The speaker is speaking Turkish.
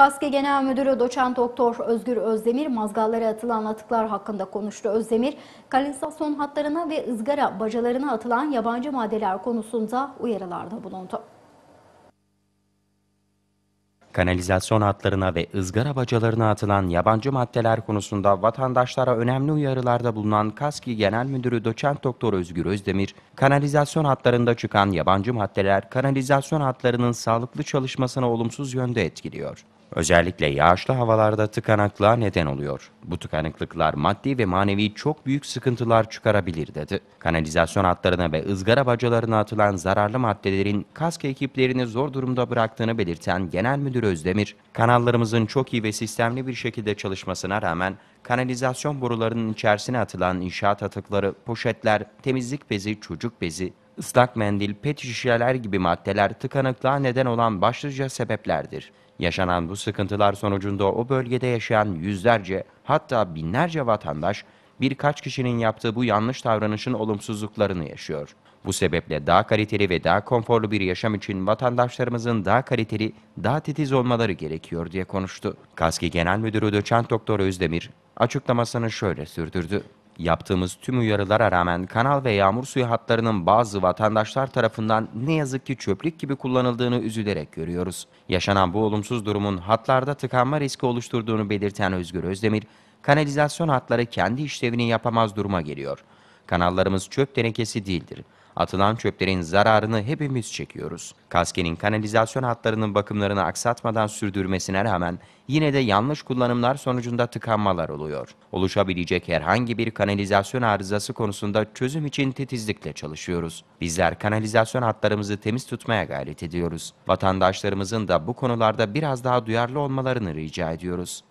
KASKE Genel Müdürü Doçent Doktor Özgür Özdemir mazgallara atılan atıklar hakkında konuştu. Özdemir, kanalizasyon hatlarına ve ızgara bacalarına atılan yabancı maddeler konusunda uyarılarda bulundu. Kanalizasyon hatlarına ve ızgara bacalarına atılan yabancı maddeler konusunda vatandaşlara önemli uyarılarda bulunan KASKİ Genel Müdürü Doçent Doktor Özgür Özdemir, kanalizasyon hatlarında çıkan yabancı maddeler kanalizasyon hatlarının sağlıklı çalışmasına olumsuz yönde etkiliyor. Özellikle yağışlı havalarda tıkanıklığa neden oluyor. Bu tıkanıklıklar maddi ve manevi çok büyük sıkıntılar çıkarabilir dedi. Kanalizasyon hatlarına ve ızgara bacalarına atılan zararlı maddelerin kask ekiplerini zor durumda bıraktığını belirten Genel Müdür Özdemir, kanallarımızın çok iyi ve sistemli bir şekilde çalışmasına rağmen kanalizasyon borularının içerisine atılan inşaat atıkları, poşetler, temizlik bezi, çocuk bezi, Islak mendil, pet şişeler gibi maddeler tıkanıklığa neden olan başlıca sebeplerdir. Yaşanan bu sıkıntılar sonucunda o bölgede yaşayan yüzlerce hatta binlerce vatandaş birkaç kişinin yaptığı bu yanlış davranışın olumsuzluklarını yaşıyor. Bu sebeple daha kaliteli ve daha konforlu bir yaşam için vatandaşlarımızın daha kaliteli, daha titiz olmaları gerekiyor diye konuştu. Kaski Genel Müdürü Doçent Doktor Özdemir açıklamasını şöyle sürdürdü. Yaptığımız tüm uyarılara rağmen kanal ve yağmur suyu hatlarının bazı vatandaşlar tarafından ne yazık ki çöplük gibi kullanıldığını üzülerek görüyoruz. Yaşanan bu olumsuz durumun hatlarda tıkanma riski oluşturduğunu belirten Özgür Özdemir, kanalizasyon hatları kendi işlevini yapamaz duruma geliyor. Kanallarımız çöp tenekesi değildir. Atılan çöplerin zararını hepimiz çekiyoruz. Kaskenin kanalizasyon hatlarının bakımlarını aksatmadan sürdürmesine rağmen yine de yanlış kullanımlar sonucunda tıkanmalar oluyor. Oluşabilecek herhangi bir kanalizasyon arızası konusunda çözüm için titizlikle çalışıyoruz. Bizler kanalizasyon hatlarımızı temiz tutmaya gayret ediyoruz. Vatandaşlarımızın da bu konularda biraz daha duyarlı olmalarını rica ediyoruz.